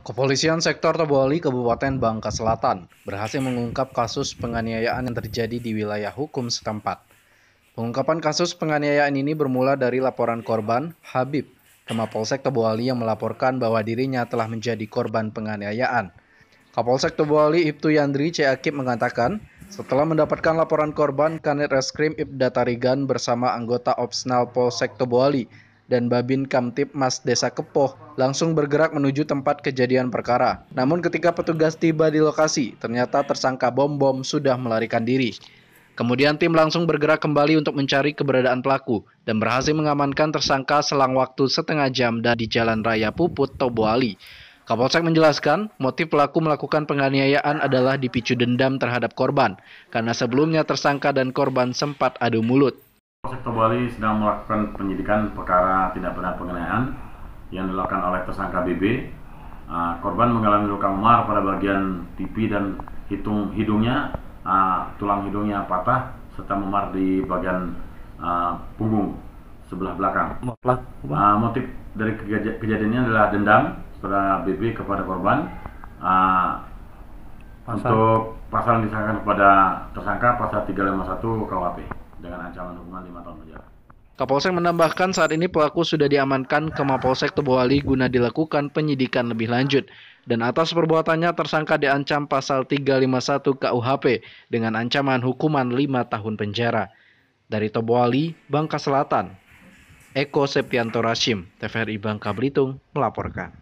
Kepolisian sektor Toboli, Kabupaten Bangka Selatan, berhasil mengungkap kasus penganiayaan yang terjadi di wilayah hukum setempat. Pengungkapan kasus penganiayaan ini bermula dari laporan korban, Habib, ke Mapolsek Toboli yang melaporkan bahwa dirinya telah menjadi korban penganiayaan. Kapolsek Toboli Ibtu Yandri C. Akib mengatakan, setelah mendapatkan laporan korban, Kanit Reskrim Ibda Tarigan bersama anggota Opsnal Polsek Toboli dan Babin Kamtip Mas Desa Kepoh langsung bergerak menuju tempat kejadian perkara. Namun ketika petugas tiba di lokasi, ternyata tersangka bom-bom sudah melarikan diri. Kemudian tim langsung bergerak kembali untuk mencari keberadaan pelaku dan berhasil mengamankan tersangka selang waktu setengah jam dan di Jalan Raya Puput, Toboali. Kapolsek menjelaskan, motif pelaku melakukan penganiayaan adalah dipicu dendam terhadap korban, karena sebelumnya tersangka dan korban sempat adu mulut. Polsek Bali sedang melakukan penyidikan perkara tidak benar pengenayaan yang dilakukan oleh tersangka BB. Ah, korban mengalami luka memar pada bagian pipi dan hitung hidungnya, ah, tulang hidungnya patah serta memar di bagian ah, punggung sebelah belakang. motif dari kej kejadiannya adalah dendam pada BB kepada korban. pasal. Untuk pasal yang disangkakan kepada tersangka pasal 351 KUHP dengan ancaman hukuman lima tahun penjara. Kapolsek menambahkan saat ini pelaku sudah diamankan ke Mapolsek Teboali guna dilakukan penyidikan lebih lanjut. Dan atas perbuatannya tersangka diancam pasal 351 KUHP dengan ancaman hukuman 5 tahun penjara. Dari Toboali, Bangka Selatan, Eko Septianto Rasim, TVRI Bangka Belitung melaporkan.